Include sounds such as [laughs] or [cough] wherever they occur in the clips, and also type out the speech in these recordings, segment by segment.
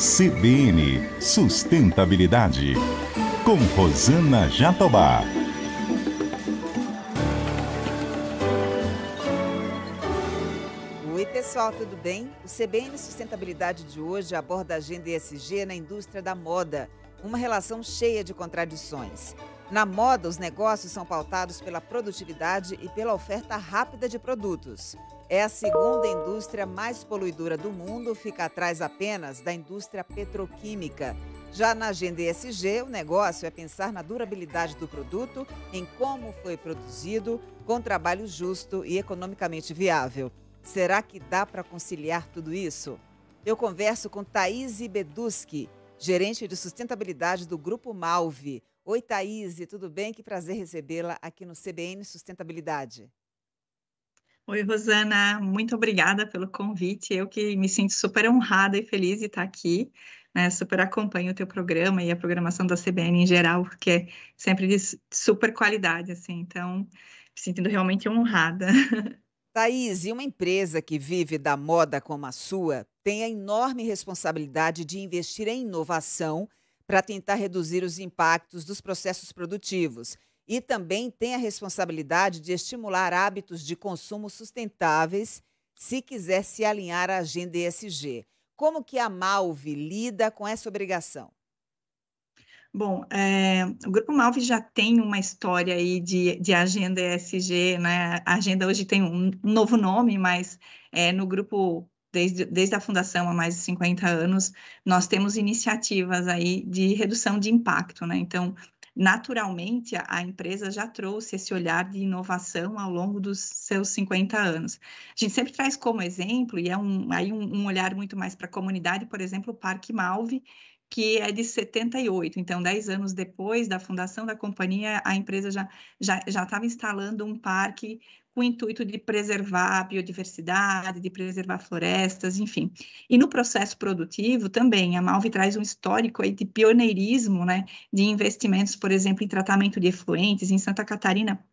CBN Sustentabilidade, com Rosana Jatobá. Oi, pessoal, tudo bem? O CBN Sustentabilidade de hoje aborda a agenda ESG na indústria da moda, uma relação cheia de contradições. Na moda, os negócios são pautados pela produtividade e pela oferta rápida de produtos. É a segunda indústria mais poluidora do mundo, fica atrás apenas da indústria petroquímica. Já na agenda ESG, o negócio é pensar na durabilidade do produto, em como foi produzido, com trabalho justo e economicamente viável. Será que dá para conciliar tudo isso? Eu converso com Thaís Beduski, gerente de sustentabilidade do Grupo Malve, Oi, Thaís, tudo bem? Que prazer recebê-la aqui no CBN Sustentabilidade. Oi, Rosana, muito obrigada pelo convite. Eu que me sinto super honrada e feliz de estar aqui. Né? Super acompanho o teu programa e a programação da CBN em geral, porque é sempre de super qualidade, assim. Então, me sentindo realmente honrada. [laughs] Thaís, e uma empresa que vive da moda como a sua tem a enorme responsabilidade de investir em inovação para tentar reduzir os impactos dos processos produtivos e também tem a responsabilidade de estimular hábitos de consumo sustentáveis se quiser se alinhar à agenda ESG. Como que a Malve lida com essa obrigação? Bom, é, o Grupo Malve já tem uma história aí de, de agenda ESG, né? A agenda hoje tem um novo nome, mas é, no grupo desde, desde a fundação há mais de 50 anos, nós temos iniciativas aí de redução de impacto, né? Então, naturalmente, a empresa já trouxe esse olhar de inovação ao longo dos seus 50 anos. A gente sempre traz como exemplo, e é um, aí um, um olhar muito mais para a comunidade, por exemplo, o Parque Malve, que é de 78, então 10 anos depois da fundação da companhia, a empresa já já estava instalando um parque com o intuito de preservar a biodiversidade, de preservar florestas, enfim. E no processo produtivo também, a Malve traz um histórico aí de pioneirismo, né, de investimentos, por exemplo, em tratamento de efluentes. Em Santa Catarina,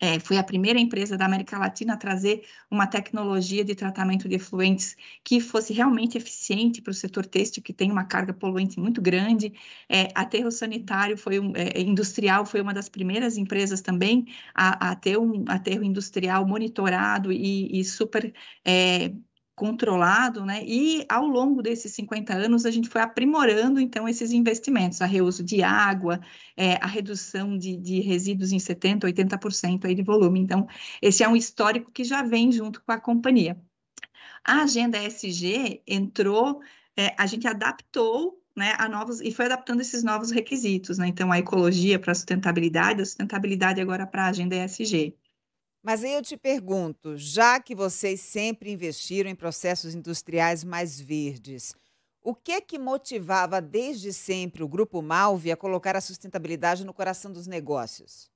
é, foi a primeira empresa da América Latina a trazer uma tecnologia de tratamento de efluentes que fosse realmente eficiente para o setor têxtil, que tem uma carga poluente muito grande. É, aterro sanitário foi um, é, industrial foi uma das primeiras empresas também a, a ter um aterro industrial monitorado e, e super é, controlado, né? E ao longo desses 50 anos a gente foi aprimorando então esses investimentos, a reuso de água, é, a redução de, de, resíduos em 70%, 80% aí de volume. Então, esse é um histórico que já vem junto com a companhia. A agenda SG entrou, é, a gente adaptou né, a novos e foi adaptando esses novos requisitos, né? Então, a ecologia para a sustentabilidade, a sustentabilidade agora para a agenda ESG. Mas aí eu te pergunto, já que vocês sempre investiram em processos industriais mais verdes, o que é que motivava desde sempre o Grupo Malve a colocar a sustentabilidade no coração dos negócios?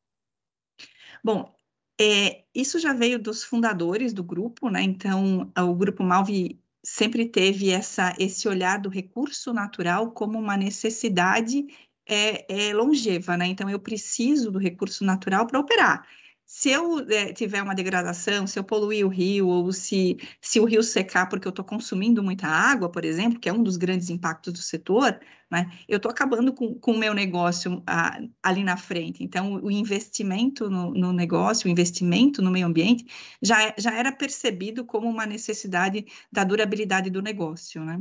Bom, é, isso já veio dos fundadores do grupo, né? Então, o Grupo Malve sempre teve essa, esse olhar do recurso natural como uma necessidade é, é longeva, né? Então, eu preciso do recurso natural para operar se eu é, tiver uma degradação, se eu poluir o rio, ou se, se o rio secar porque eu estou consumindo muita água, por exemplo, que é um dos grandes impactos do setor, né, eu estou acabando com, com o meu negócio a, ah, ali na frente. Então, o investimento no, no, negócio, o investimento no meio ambiente, já, é, já era percebido como uma necessidade da durabilidade do negócio. Né?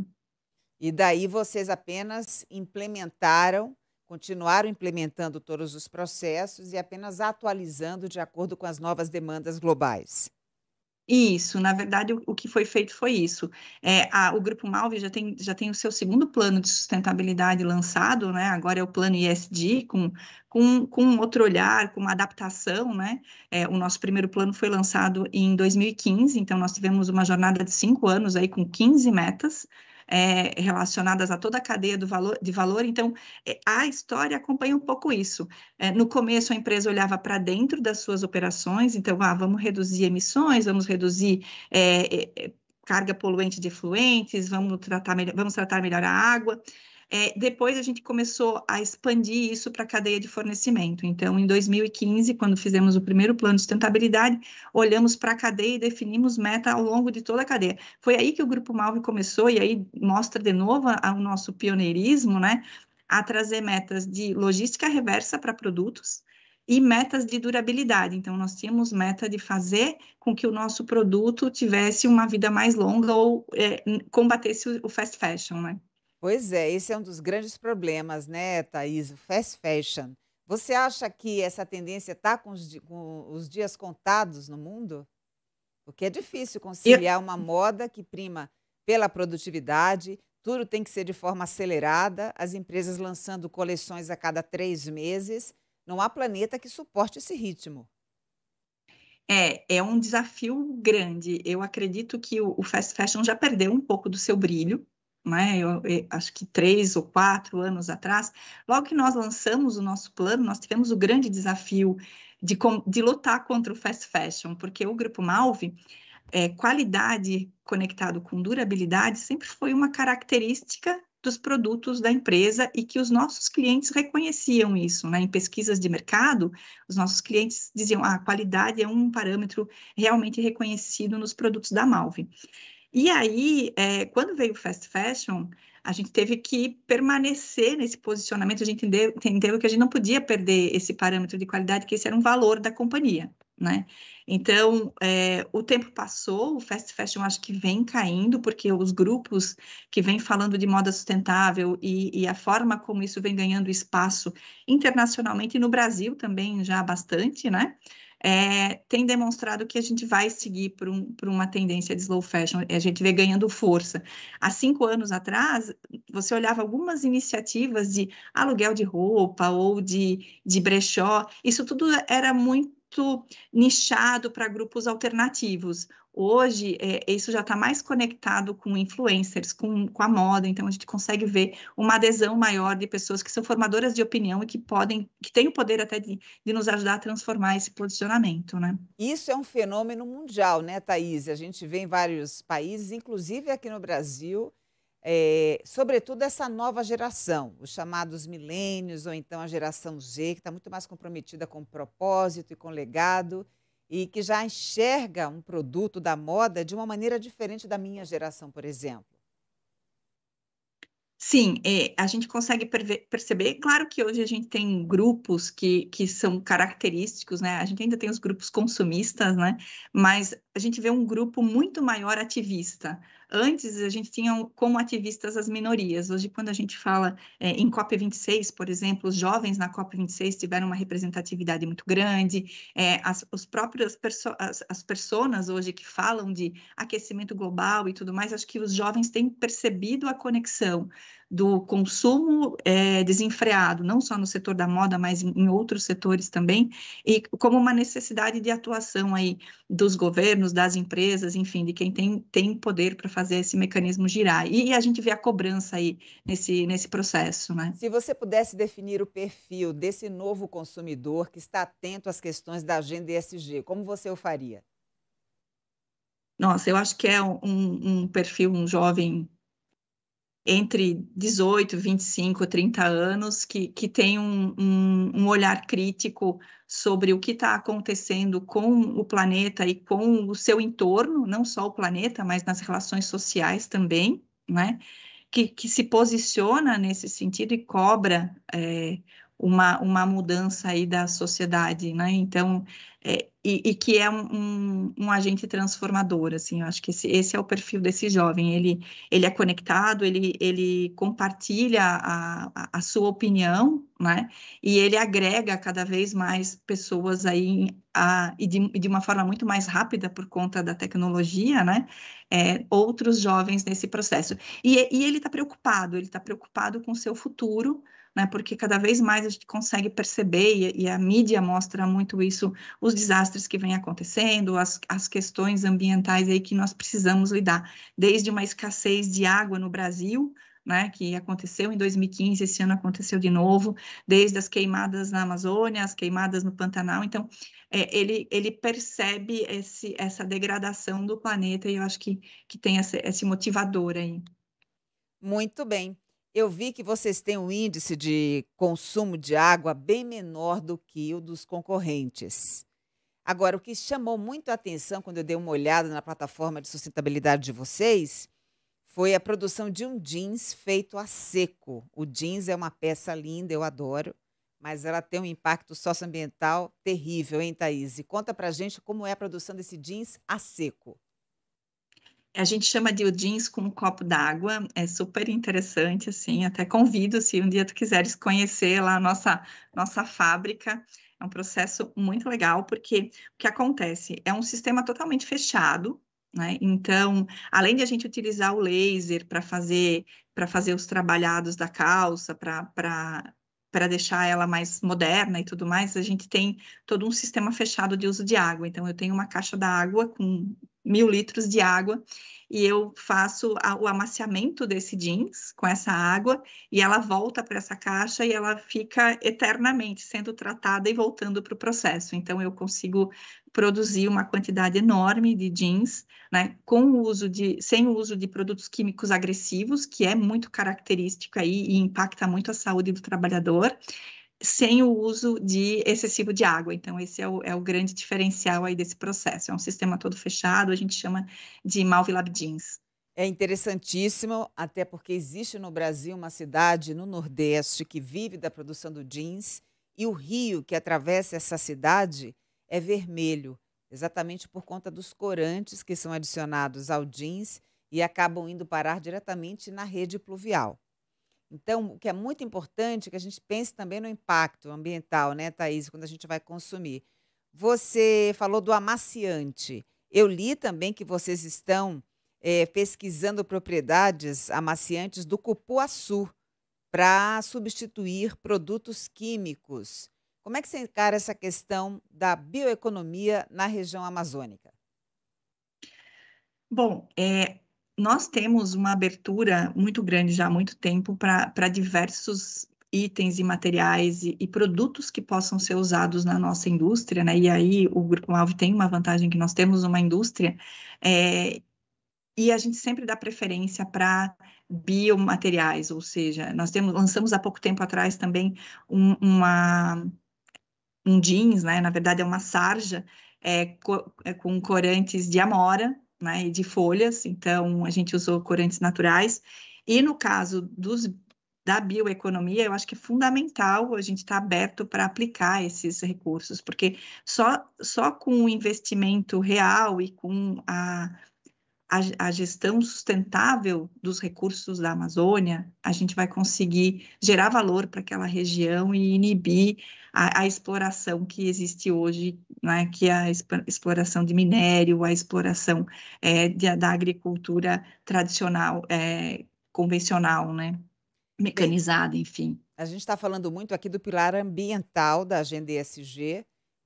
E daí vocês apenas implementaram continuaram implementando todos os processos e apenas atualizando de acordo com as novas demandas globais. Isso, na verdade, o, que foi feito foi isso. É, a, o Grupo Malve já tem, já tem o seu segundo plano de sustentabilidade lançado, né? agora é o plano ISD, com, com, com outro olhar, com uma adaptação. Né? É, o nosso primeiro plano foi lançado em 2015, então nós tivemos uma jornada de cinco anos aí com 15 metas, é, relacionadas a toda a cadeia do valor, de valor. Então, é, a história acompanha um pouco isso. É, no começo, a empresa olhava para dentro das suas operações, então, ah, vamos reduzir emissões, vamos reduzir é, é, carga poluente de efluentes, vamos tratar, melhor, vamos tratar melhor a água. É, depois a gente começou a expandir isso para a cadeia de fornecimento. Então, em 2015, quando fizemos o primeiro plano de sustentabilidade, olhamos para a cadeia e definimos meta ao longo de toda a cadeia. Foi aí que o Grupo Malve começou, e aí mostra de novo o nosso pioneirismo, né? A trazer metas de logística reversa para produtos, e metas de durabilidade. Então, nós tínhamos meta de fazer com que o nosso produto tivesse uma vida mais longa ou é, combatesse o fast fashion, né? Pois é, esse é um dos grandes problemas, né, Thaís? O fast fashion. Você acha que essa tendência está com, com, os dias contados no mundo? Porque é difícil conciliar uma moda que prima pela produtividade, tudo tem que ser de forma acelerada, as empresas lançando coleções a cada três meses. Não há planeta que suporte esse ritmo. É, é um desafio grande. Eu acredito que o fast fashion já perdeu um pouco do seu brilho, né, eu, eu, acho que três ou quatro anos atrás, logo que nós lançamos o nosso plano, nós tivemos o grande desafio de, de lutar contra o fast fashion, porque o Grupo Malve, é, qualidade conectado com durabilidade sempre foi uma característica dos produtos da empresa e que os nossos clientes reconheciam isso. Né? Em pesquisas de mercado, os nossos clientes diziam ah, a qualidade é um parâmetro realmente reconhecido nos produtos da Malve. E aí, é, quando veio o fast fashion, a gente teve que permanecer nesse posicionamento, a gente entendeu, entendeu que a gente não podia perder esse parâmetro de qualidade, que esse era um valor da companhia, né? Então, é, o tempo passou, o fast fashion acho que vem caindo, porque os grupos que vêm falando de moda sustentável e, e, a forma como isso vem ganhando espaço internacionalmente e no Brasil também já bastante, né? é, tem demonstrado que a gente vai seguir por, um, por uma tendência de slow fashion, a gente vê ganhando força. Há cinco anos atrás, você olhava algumas iniciativas de aluguel de roupa ou de, de brechó, isso tudo era muito muito nichado para grupos alternativos. Hoje, é, isso já está mais conectado com influencers, com, com a moda, então a gente consegue ver uma adesão maior de pessoas que são formadoras de opinião e que podem, que têm o poder até de, de nos ajudar a transformar esse posicionamento, né? Isso é um fenômeno mundial, né, Thaís? A gente vê em vários países, inclusive aqui no Brasil, é, sobretudo essa nova geração, os chamados milênios ou então a geração Z, que está muito mais comprometida com propósito e com legado e que já enxerga um produto da moda de uma maneira diferente da minha geração, por exemplo. Sim, é, a gente consegue perceber, claro que hoje a gente tem grupos que, que são característicos, né? A gente ainda tem os grupos consumistas, né? Mas a gente vê um grupo muito maior ativista, antes a gente tinha como ativistas as minorias. Hoje, quando a gente fala é, em COP26, por exemplo, os jovens na COP26 tiveram uma representatividade muito grande, é, as, os próprios as, as pessoas hoje que falam de aquecimento global e tudo mais, acho que os jovens têm percebido a conexão do consumo é, desenfreado, não só no setor da moda, mas em outros setores também, e como uma necessidade de atuação aí dos governos, das empresas, enfim, de quem tem, tem poder para fazer esse mecanismo girar. E, e, a gente vê a cobrança aí nesse, nesse processo. Né? Se você pudesse definir o perfil desse novo consumidor que está atento às questões da agenda ESG, como você o faria? Nossa, eu acho que é um, um perfil, um jovem entre 18, 25, 30 anos, que, que tem um, um, um olhar crítico sobre o que está acontecendo com o planeta e com o seu entorno, não só o planeta, mas nas relações sociais também, né? que, que se posiciona nesse sentido e cobra é, uma, uma mudança aí da sociedade. Né? Então, é, e, e, que é um, um, um, agente transformador, assim, eu acho que esse, esse, é o perfil desse jovem, ele, ele é conectado, ele, ele compartilha a, a, a sua opinião, né, e ele agrega cada vez mais pessoas aí, a, e, de, de, uma forma muito mais rápida por conta da tecnologia, né, é, outros jovens nesse processo, e, e ele está preocupado, ele está preocupado com o seu futuro, né? Porque cada vez mais a gente consegue perceber, e, a mídia mostra muito isso, os desastres que vêm acontecendo, as, as questões ambientais aí que nós precisamos lidar, desde uma escassez de água no Brasil, né, que aconteceu em 2015, esse ano aconteceu de novo, desde as queimadas na Amazônia, as queimadas no Pantanal. Então, é, ele, ele percebe esse, essa degradação do planeta e eu acho que, que tem esse, esse motivador aí. Muito bem. Eu vi que vocês têm um índice de consumo de água bem menor do que o dos concorrentes. Agora, o que chamou muito a atenção quando eu dei uma olhada na plataforma de sustentabilidade de vocês foi a produção de um jeans feito a seco. O jeans é uma peça linda, eu adoro, mas ela tem um impacto socioambiental terrível, hein, Thaís? E conta pra gente como é a produção desse jeans a seco. A gente chama de jeans com um copo d'água, é super interessante, assim, até convido, se um dia tu quiseres conhecer lá a nossa, nossa fábrica, é um processo muito legal, porque o que acontece? É um sistema totalmente fechado, né? Então, além de a gente utilizar o laser para fazer para fazer os trabalhados da calça, para para deixar ela mais moderna e tudo mais, a gente tem todo um sistema fechado de uso de água. Então, eu tenho uma caixa da água com mil litros de água e eu faço a, o amaciamento desse jeans com essa água e ela volta para essa caixa e ela fica eternamente sendo tratada e voltando para o processo. Então eu consigo produzir uma quantidade enorme de jeans, né, com uso de, sem o uso de produtos químicos agressivos, que é muito característico aí e impacta muito a saúde do trabalhador, sem o uso de excessivo de água. Então, esse é o, é o grande diferencial aí desse processo. É um sistema todo fechado, a gente chama de Malvilab Jeans. É interessantíssimo, até porque existe no Brasil uma cidade no Nordeste que vive da produção do jeans e o rio que atravessa essa cidade é vermelho, exatamente por conta dos corantes que são adicionados ao jeans e acabam indo parar diretamente na rede pluvial. Então, o que é muito importante é que a gente pense também no impacto ambiental, né, Thaís, quando a gente vai consumir. Você falou do amaciante. Eu li também que vocês estão é, pesquisando propriedades amaciantes do cupuaçu para substituir produtos químicos. Como é que você encara essa questão da bioeconomia na região amazônica? Bom, é, nós temos uma abertura muito grande já há muito tempo para diversos itens e materiais e, e, produtos que possam ser usados na nossa indústria, né? E aí o Grupo Malve tem uma vantagem que nós temos uma indústria é, e a gente sempre dá preferência para biomateriais, ou seja, nós temos, lançamos há pouco tempo atrás também um, uma, um jeans, né? Na verdade é uma sarja é, co, é, com corantes de amora, né, de folhas, então a gente usou corantes naturais. E no caso dos, da bioeconomia, eu acho que é fundamental a gente estar tá aberto para aplicar esses recursos, porque só, só com o investimento real e com a, a, a gestão sustentável dos recursos da Amazônia, a gente vai conseguir gerar valor para aquela região e inibir a, a exploração que existe hoje, né, que é a exploração de minério, a exploração é, de, da agricultura tradicional, é, convencional, né, mecanizada, enfim. A gente está falando muito aqui do pilar ambiental da agenda ESG,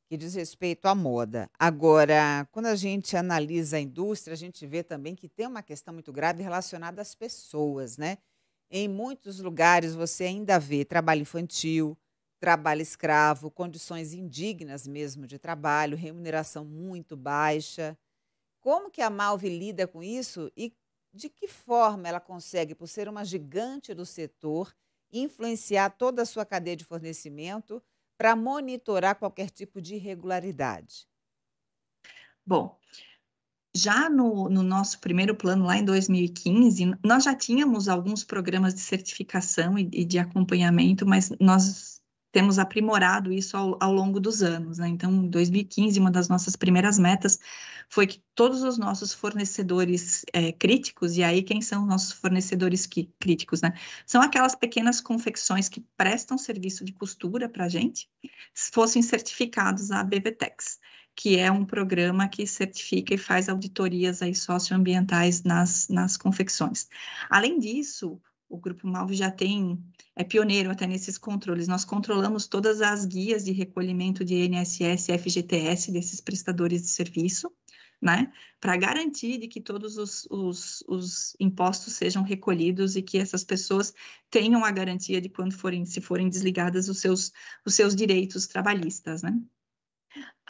que diz respeito à moda. Agora, quando a gente analisa a indústria, a gente vê também que tem uma questão muito grave relacionada às pessoas, né? Em muitos lugares você ainda vê trabalho infantil, trabalho escravo, condições indignas mesmo de trabalho, remuneração muito baixa. Como que a Malve lida com isso e de que forma ela consegue, por ser uma gigante do setor, influenciar toda a sua cadeia de fornecimento para monitorar qualquer tipo de irregularidade? Bom, já no, no, nosso primeiro plano, lá em 2015, nós já tínhamos alguns programas de certificação e, e de acompanhamento, mas nós temos aprimorado isso ao, ao longo dos anos. Né? Então, em 2015, uma das nossas primeiras metas foi que todos os nossos fornecedores é, críticos, e aí quem são nossos fornecedores que, críticos? Né? São aquelas pequenas confecções que prestam serviço de costura para a gente, fossem certificados a BVTEX que é um programa que certifica e faz auditorias aí socioambientais nas, nas confecções. Além disso, o Grupo Malve já tem é pioneiro até nesses controles. Nós controlamos todas as guias de recolhimento de INSS e FGTS desses prestadores de serviço, né, para garantir de que todos os, os, os, impostos sejam recolhidos e que essas pessoas tenham a garantia de quando forem, se forem desligadas os seus, os seus direitos trabalhistas, né.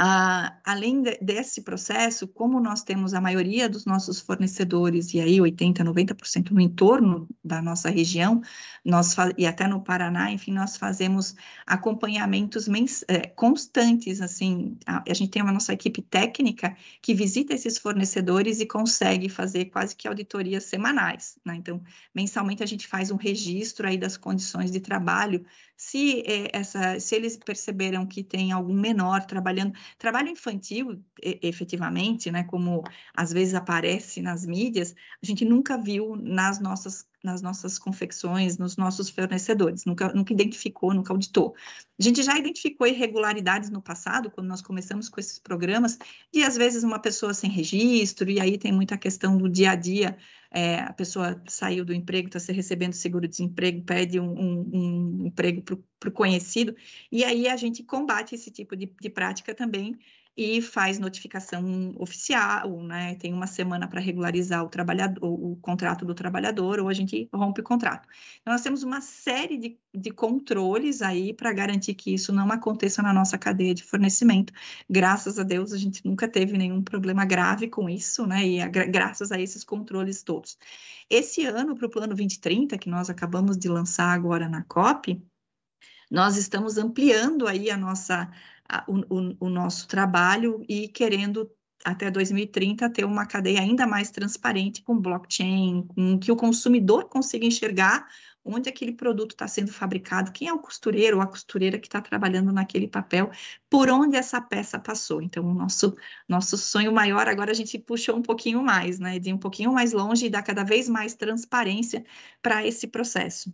Ah, além de, desse processo, como nós temos a maioria dos nossos fornecedores, e aí 80%, 90% no entorno da nossa região, nós e até no Paraná, enfim, nós fazemos acompanhamentos é, constantes, assim, a, a, gente tem uma nossa equipe técnica que visita esses fornecedores e consegue fazer quase que auditorias semanais, né? Então, mensalmente a gente faz um registro aí das condições de trabalho, se, é, essa, se eles perceberam que tem algum menor trabalhando, Trabalho infantil, efetivamente, né, como às vezes aparece nas mídias, a gente nunca viu nas nossas nas nossas confecções, nos nossos fornecedores, nunca, nunca identificou, nunca auditou. A gente já identificou irregularidades no passado, quando nós começamos com esses programas, e às vezes uma pessoa sem registro, e aí tem muita questão do dia a dia é, a pessoa saiu do emprego, está recebendo seguro-desemprego, pede um, um, um emprego para o conhecido, e aí a gente combate esse tipo de, de prática também e faz notificação oficial, né? Tem uma semana para regularizar o trabalhador, o contrato do trabalhador, ou a gente rompe o contrato. Então, nós temos uma série de, de controles aí para garantir que isso não aconteça na nossa cadeia de fornecimento. Graças a Deus, a gente nunca teve nenhum problema grave com isso, né? E a, graças a esses controles todos. Esse ano, para o Plano 2030, que nós acabamos de lançar agora na COP, nós estamos ampliando aí a nossa o, o, o nosso trabalho e querendo até 2030 ter uma cadeia ainda mais transparente com blockchain, com que o consumidor consiga enxergar onde aquele produto está sendo fabricado, quem é o costureiro ou a costureira que está trabalhando naquele papel, por onde essa peça passou. Então, o nosso, nosso sonho maior agora a gente puxou um pouquinho mais, né? De um pouquinho mais longe e dar cada vez mais transparência para esse processo.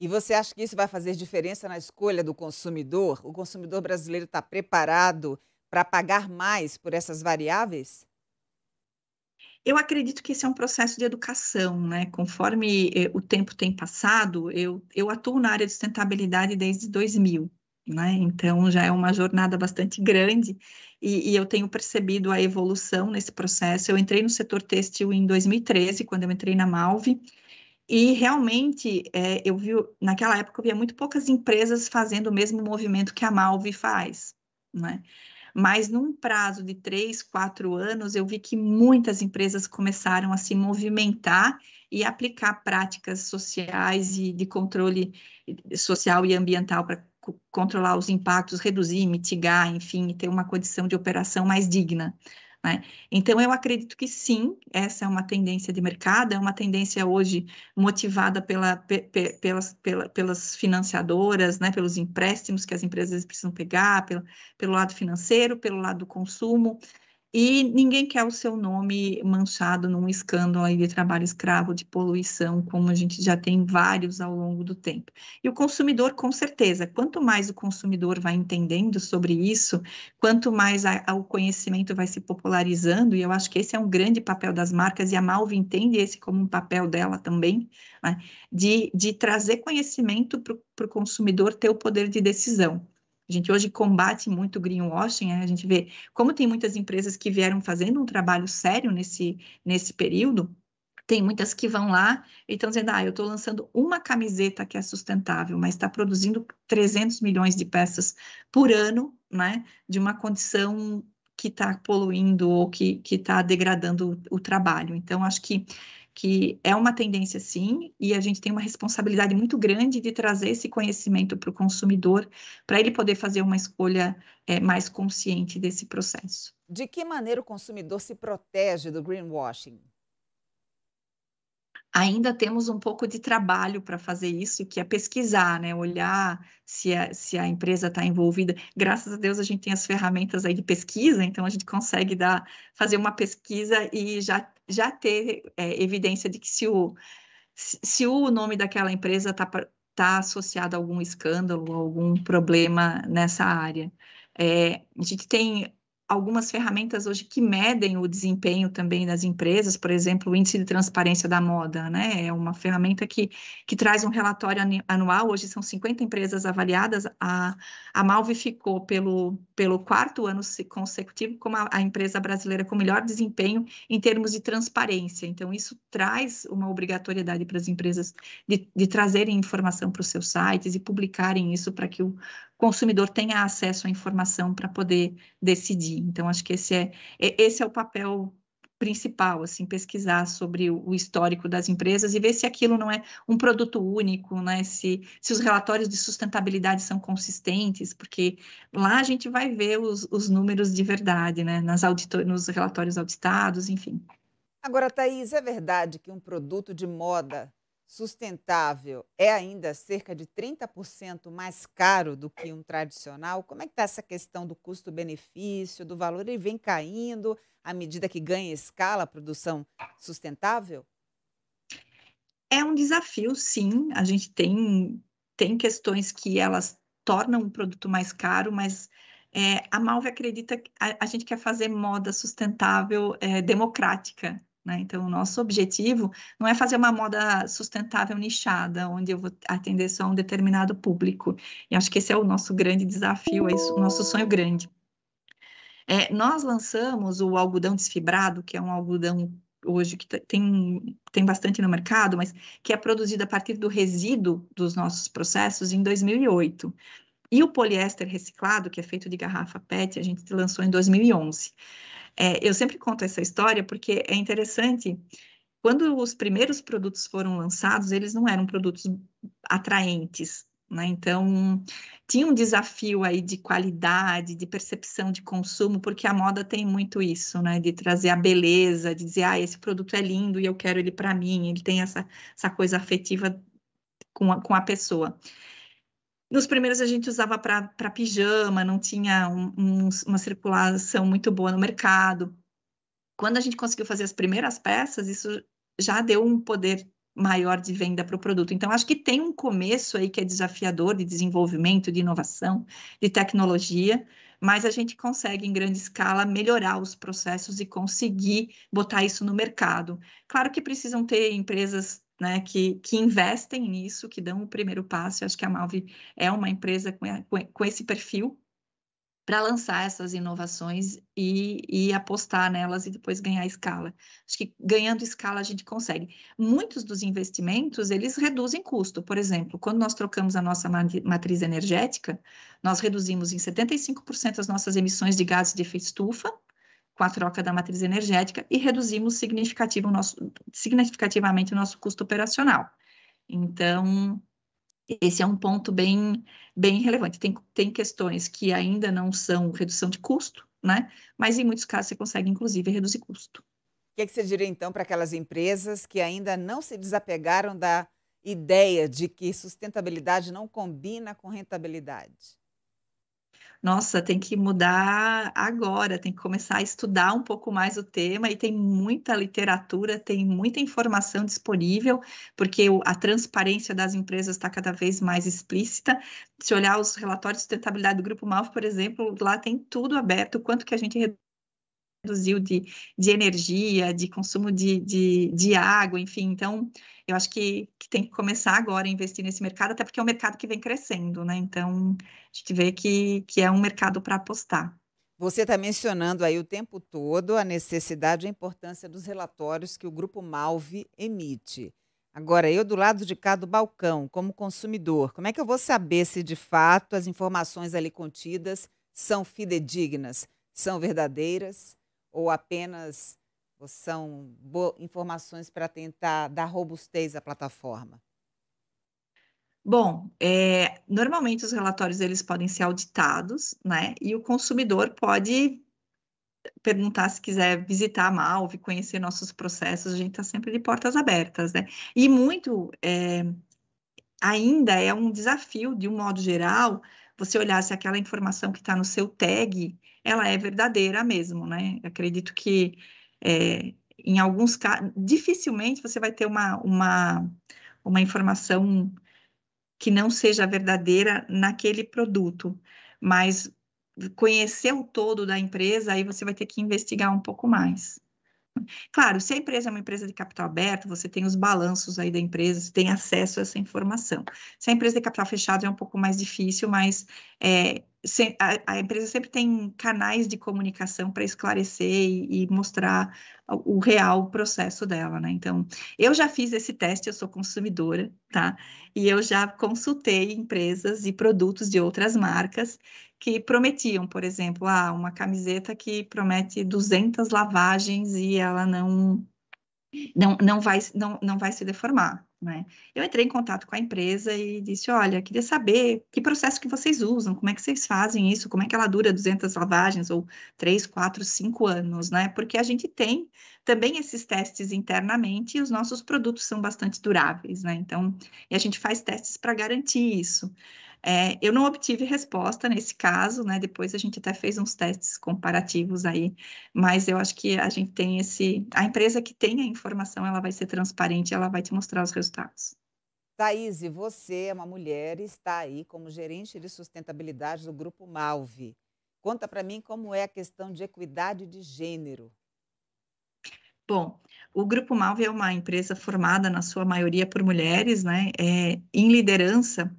E você acha que isso vai fazer diferença na escolha do consumidor? O consumidor brasileiro está preparado para pagar mais por essas variáveis? Eu acredito que esse é um processo de educação, né? Conforme eh, o tempo tem passado, eu, eu atuo na área de sustentabilidade desde 2000, né? Então já é uma jornada bastante grande e, e, eu tenho percebido a evolução nesse processo. Eu entrei no setor têxtil em 2013, quando eu entrei na Malve. E realmente, é, eu vi, naquela época, eu via muito poucas empresas fazendo o mesmo movimento que a Malve faz, né? Mas num prazo de três, quatro anos, eu vi que muitas empresas começaram a se movimentar e aplicar práticas sociais e de controle social e ambiental para controlar os impactos, reduzir, mitigar, enfim, ter uma condição de operação mais digna. Né? Então, eu acredito que sim, essa é uma tendência de mercado, é uma tendência hoje motivada pela, pe, pe, pelas, pela, pelas financiadoras, né? pelos empréstimos que as empresas precisam pegar, pelo, pelo lado financeiro, pelo lado do consumo, e ninguém quer o seu nome manchado num escândalo aí de trabalho escravo, de poluição, como a gente já tem vários ao longo do tempo. E o consumidor, com certeza, quanto mais o consumidor vai entendendo sobre isso, quanto mais a, a, o conhecimento vai se popularizando, e eu acho que esse é um grande papel das marcas, e a Malve entende esse como um papel dela também, né? de, de trazer conhecimento para o consumidor ter o poder de decisão. A gente hoje combate muito o greenwashing, né? a gente vê como tem muitas empresas que vieram fazendo um trabalho sério nesse, nesse período, tem muitas que vão lá e estão dizendo, ah, eu estou lançando uma camiseta que é sustentável, mas está produzindo 300 milhões de peças por ano, né, de uma condição que está poluindo ou que está degradando o, o trabalho. Então, acho que que é uma tendência sim, e a gente tem uma responsabilidade muito grande de trazer esse conhecimento para o consumidor, para ele poder fazer uma escolha é, mais consciente desse processo. De que maneira o consumidor se protege do greenwashing? ainda temos um pouco de trabalho para fazer isso, que é pesquisar, né? Olhar se a, se a empresa está envolvida. Graças a Deus a gente tem as ferramentas aí de pesquisa, então a gente consegue dar, fazer uma pesquisa e já, já ter é, evidência de que se o, se o nome daquela empresa está tá associado a algum escândalo, algum problema nessa área. É, a gente tem algumas ferramentas hoje que medem o desempenho também das empresas, por exemplo, o índice de transparência da moda, né? É uma ferramenta que, que traz um relatório anual. Hoje são 50 empresas avaliadas. A, a Malve ficou pelo, pelo quarto ano consecutivo como a, a empresa brasileira com melhor desempenho em termos de transparência. Então, isso traz uma obrigatoriedade para as empresas de, de trazerem informação para os seus sites e publicarem isso para que o consumidor tenha acesso à informação para poder decidir. Então, acho que esse é, é, esse é o papel principal, assim, pesquisar sobre o histórico das empresas e ver se aquilo não é um produto único, né? Se, se os relatórios de sustentabilidade são consistentes, porque lá a gente vai ver os, os números de verdade, né? Nas auditor, nos relatórios auditados, enfim. Agora, Thaís, é verdade que um produto de moda sustentável é ainda cerca de 30% mais caro do que um tradicional? Como é que está essa questão do custo-benefício, do valor? Ele vem caindo à medida que ganha escala a produção sustentável? É um desafio, sim. A gente tem, tem questões que elas tornam o produto mais caro, mas é, a Malve acredita que a, a, gente quer fazer moda sustentável, é, democrática. Né? Então, o nosso objetivo não é fazer uma moda sustentável nichada, onde eu vou atender só um determinado público. E acho que esse é o nosso grande desafio, é isso, o nosso sonho grande. É, nós lançamos o algodão desfibrado, que é um algodão hoje que tem, tem bastante no mercado, mas que é produzido a partir do resíduo dos nossos processos em 2008. E o poliéster reciclado, que é feito de garrafa PET, a gente lançou em 2011. É, eu sempre conto essa história porque é interessante. Quando os primeiros produtos foram lançados, eles não eram produtos atraentes, né? Então, tinha um desafio aí de qualidade, de percepção de consumo, porque a moda tem muito isso, né? De trazer a beleza, de dizer, ah, esse produto é lindo e eu quero ele para mim, ele tem essa, essa coisa afetiva com a, com a pessoa. Nos primeiros a gente usava para pijama, não tinha um, um, uma circulação muito boa no mercado. Quando a gente conseguiu fazer as primeiras peças, isso já deu um poder maior de venda para o produto. Então, acho que tem um começo aí que é desafiador de desenvolvimento, de inovação, de tecnologia, mas a gente consegue, em grande escala, melhorar os processos e conseguir botar isso no mercado. Claro que precisam ter empresas né, que, que investem nisso, que dão o primeiro passo. Eu acho que a Malve é uma empresa com, com esse perfil para lançar essas inovações e, e, apostar nelas e depois ganhar escala. Acho que ganhando escala a gente consegue. Muitos dos investimentos, eles reduzem custo. Por exemplo, quando nós trocamos a nossa matriz energética, nós reduzimos em 75% as nossas emissões de gases de efeito estufa, com a troca da matriz energética e reduzimos significativo nosso, significativamente o nosso custo operacional. Então, esse é um ponto bem, bem relevante. Tem, tem questões que ainda não são redução de custo, né? Mas em muitos casos você consegue, inclusive, reduzir custo. O que, é que você diria, então, para aquelas empresas que ainda não se desapegaram da ideia de que sustentabilidade não combina com rentabilidade? nossa, tem que mudar agora, tem que começar a estudar um pouco mais o tema, e tem muita literatura, tem muita informação disponível, porque a transparência das empresas está cada vez mais explícita. Se olhar os relatórios de sustentabilidade do Grupo Malf, por exemplo, lá tem tudo aberto, quanto que a gente reduziu de, de energia, de consumo de, de, de água, enfim. Então, eu acho que, que tem que começar agora a investir nesse mercado, até porque é um mercado que vem crescendo, né? Então, a gente vê que, que é um mercado para apostar. Você está mencionando aí o tempo todo a necessidade e a importância dos relatórios que o Grupo Malve emite. Agora, eu do lado de cá do balcão, como consumidor, como é que eu vou saber se de fato as informações ali contidas são fidedignas, são verdadeiras? ou apenas são informações para tentar dar robustez à plataforma? Bom, é, normalmente os relatórios eles podem ser auditados, né? E o consumidor pode perguntar se quiser visitar a Malve, conhecer nossos processos, a gente está sempre de portas abertas, né? E muito é, ainda é um desafio, de um modo geral, você olhar se aquela informação que está no seu tag ela é verdadeira mesmo, né? acredito que é, em alguns casos, dificilmente você vai ter uma, uma, uma informação que não seja verdadeira naquele produto, mas conhecer o todo da empresa, aí você vai ter que investigar um pouco mais. Claro, se a empresa é uma empresa de capital aberto, você tem os balanços aí da empresa, você tem acesso a essa informação. Se a empresa de capital fechado é um pouco mais difícil, mas é, a, a, empresa sempre tem canais de comunicação para esclarecer e, e mostrar o, o real processo dela, né? Então, eu já fiz esse teste, eu sou consumidora, tá? E eu já consultei empresas e produtos de outras marcas que prometiam, por exemplo, ah, uma camiseta que promete 200 lavagens e ela não não, não, vai, não, não vai se deformar. Né? Eu entrei em contato com a empresa e disse, olha, queria saber que processo que vocês usam, como é que vocês fazem isso, como é que ela dura 200 lavagens ou 3, 4, 5 anos, né? Porque a gente tem também esses testes internamente e os nossos produtos são bastante duráveis, né? Então, e a gente faz testes para garantir isso. É, eu não obtive resposta nesse caso, né? Depois a gente até fez uns testes comparativos aí, mas eu acho que a gente tem esse. A empresa que tem a informação, ela vai ser transparente, ela vai te mostrar os resultados. Thaís, você é uma mulher e está aí como gerente de sustentabilidade do Grupo Malve. Conta para mim como é a questão de equidade de gênero. Bom, o Grupo Malve é uma empresa formada, na sua maioria, por mulheres, né? É, em liderança,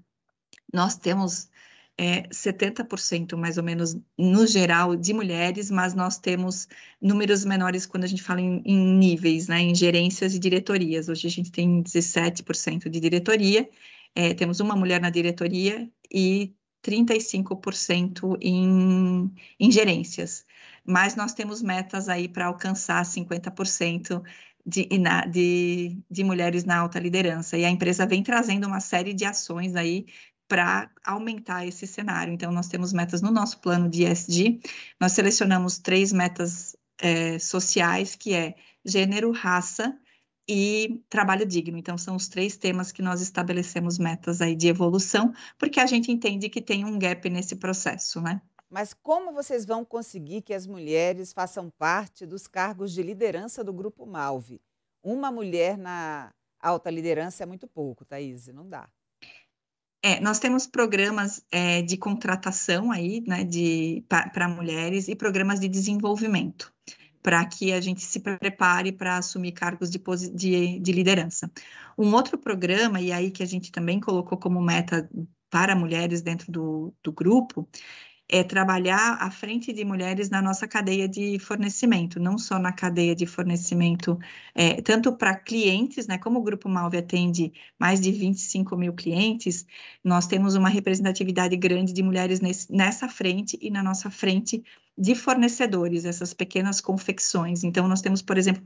nós temos é, 70% mais ou menos no geral de mulheres, mas nós temos números menores quando a gente fala em, em níveis, né, em gerências e diretorias. Hoje a gente tem 17% de diretoria, é, temos uma mulher na diretoria e 35% em, em gerências. Mas nós temos metas aí para alcançar 50% de, de, de mulheres na alta liderança. E a empresa vem trazendo uma série de ações aí para aumentar esse cenário. Então, nós temos metas no nosso plano de ESG. Nós selecionamos três metas é, sociais, que é gênero, raça e trabalho digno. Então, são os três temas que nós estabelecemos metas aí de evolução, porque a gente entende que tem um gap nesse processo, né? Mas como vocês vão conseguir que as mulheres façam parte dos cargos de liderança do Grupo Malve? Uma mulher na alta liderança é muito pouco, Thaís, não dá. É, nós temos programas é, de contratação aí, né, para mulheres e programas de desenvolvimento para que a gente se prepare para assumir cargos de, de, de, liderança. Um outro programa, e aí que a gente também colocou como meta para mulheres dentro do, do grupo, é trabalhar à frente de mulheres na nossa cadeia de fornecimento, não só na cadeia de fornecimento, é, tanto para clientes, né? Como o Grupo Malve atende mais de 25 mil clientes, nós temos uma representatividade grande de mulheres nesse, nessa frente e na nossa frente de fornecedores, essas pequenas confecções. Então, nós temos, por exemplo,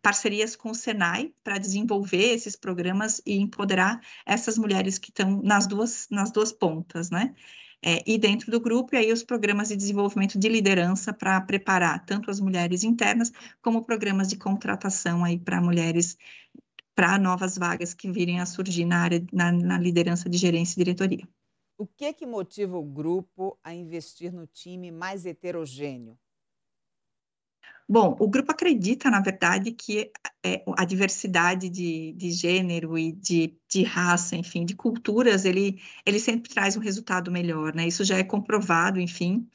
parcerias com o Senai para desenvolver esses programas e empoderar essas mulheres que estão nas duas, nas duas pontas, né? É, e dentro do grupo, e aí os programas de desenvolvimento de liderança para preparar tanto as mulheres internas, como programas de contratação aí para mulheres, para novas vagas que virem a surgir na área, na, na liderança de gerência e diretoria. O que é que motiva o grupo a investir no time mais heterogêneo? Bom, o grupo acredita, na verdade, que é, a diversidade de, de gênero e de, de, raça, enfim, de culturas, ele, ele sempre traz um resultado melhor, né? Isso já é comprovado, enfim.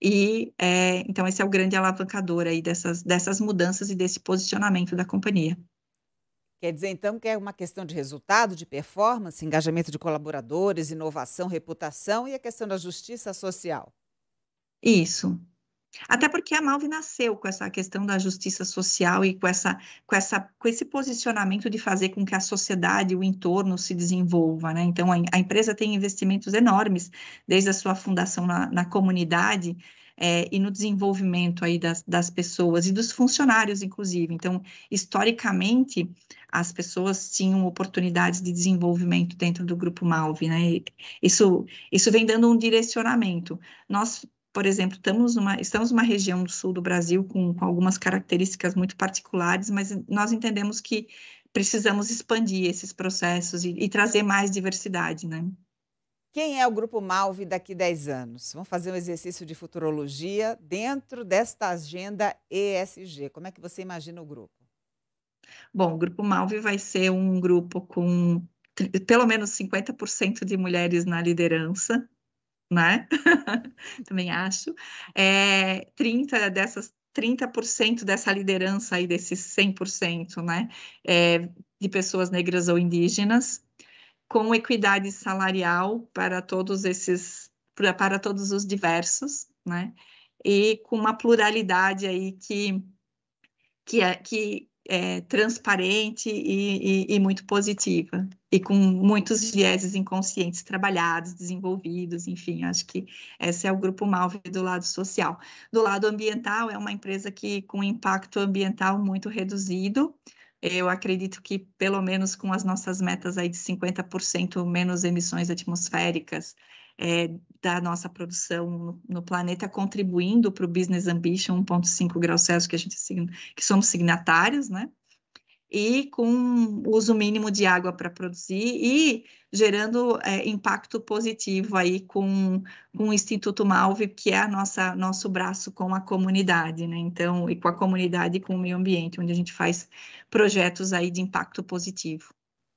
E é, então esse é o grande alavancador aí dessas, dessas mudanças e desse posicionamento da companhia. Quer dizer, então, que é uma questão de resultado, de performance, engajamento de colaboradores, inovação, reputação e a questão da justiça social. Isso, até porque a Malve nasceu com essa questão da justiça social e com, essa, com, essa, com esse posicionamento de fazer com que a sociedade, o entorno se desenvolva. Né? Então, a, a empresa tem investimentos enormes desde a sua fundação na, na comunidade. É, e no desenvolvimento aí das, das pessoas e dos funcionários, inclusive. Então, historicamente, as pessoas tinham oportunidades de desenvolvimento dentro do grupo Malve, né? Isso, isso vem dando um direcionamento. Nós por exemplo, estamos numa, estamos numa região do sul do Brasil com, com algumas características muito particulares, mas nós entendemos que precisamos expandir esses processos e, e trazer mais diversidade, né? Quem é o Grupo Malve daqui 10 anos? Vamos fazer um exercício de futurologia dentro desta agenda ESG. Como é que você imagina o grupo? Bom, o Grupo Malve vai ser um grupo com pelo menos 50% de mulheres na liderança, né? [laughs] Também acho. É, 30 dessas 30% dessa liderança aí, desses 100%, né, é, de pessoas negras ou indígenas, com equidade salarial para todos esses, para, para todos os diversos, né, e com uma pluralidade aí que, que, é, que é, transparente e, e, e, muito positiva, e com muitos vieses inconscientes trabalhados, desenvolvidos, enfim, acho que esse é o grupo Malve do lado social. Do lado ambiental, é uma empresa que com impacto ambiental muito reduzido, eu acredito que, pelo menos com as nossas metas aí de 50% menos emissões atmosféricas, é, da nossa produção no, no planeta, contribuindo para o Business Ambition 1.5 graus Celsius, que a gente que somos signatários, né? E com uso mínimo de água para produzir e gerando é, impacto positivo aí com, com o Instituto Malve, que é a nossa nosso braço com a comunidade, né? Então, e com a comunidade e com o meio ambiente, onde a gente faz projetos aí de impacto positivo.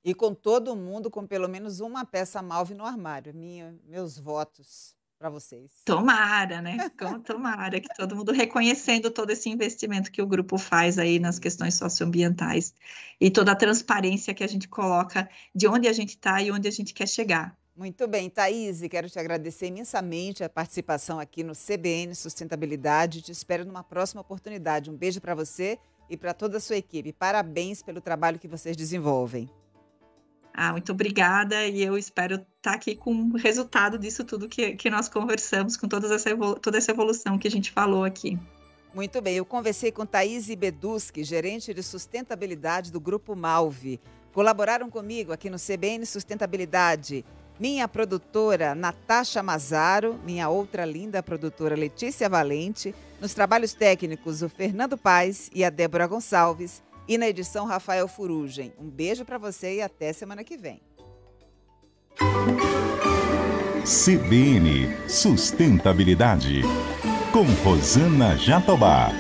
E com todo mundo com pelo menos uma peça Malve no armário. Minha, meus votos para vocês. Tomara, né? Então, tomara que todo mundo reconhecendo todo esse investimento que o grupo faz aí nas questões socioambientais e toda a transparência que a gente coloca de onde a gente está e onde a gente quer chegar. Muito bem, Thaís, quero te agradecer imensamente a participação aqui no CBN Sustentabilidade. Te espero numa próxima oportunidade. Um beijo para você e para toda a sua equipe. Parabéns pelo trabalho que vocês desenvolvem. Ah, muito obrigada e eu espero estar tá aqui com o resultado disso tudo que, que nós conversamos, com essa toda essa evolução que a gente falou aqui. Muito bem, eu conversei com Thaís Beduski, gerente de sustentabilidade do Grupo Malve. Colaboraram comigo aqui no CBN Sustentabilidade minha produtora Natasha Mazaro, minha outra linda produtora Letícia Valente, nos trabalhos técnicos o Fernando Paes e a Débora Gonçalves, e na edição, Rafael Furugem. Um beijo para você e até semana que vem. CBN Sustentabilidade com Rosana Jatobá.